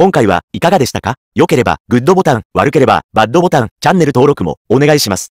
今回はいかがでしたか良ければグッドボタン、悪ければバッドボタン、チャンネル登録もお願いします。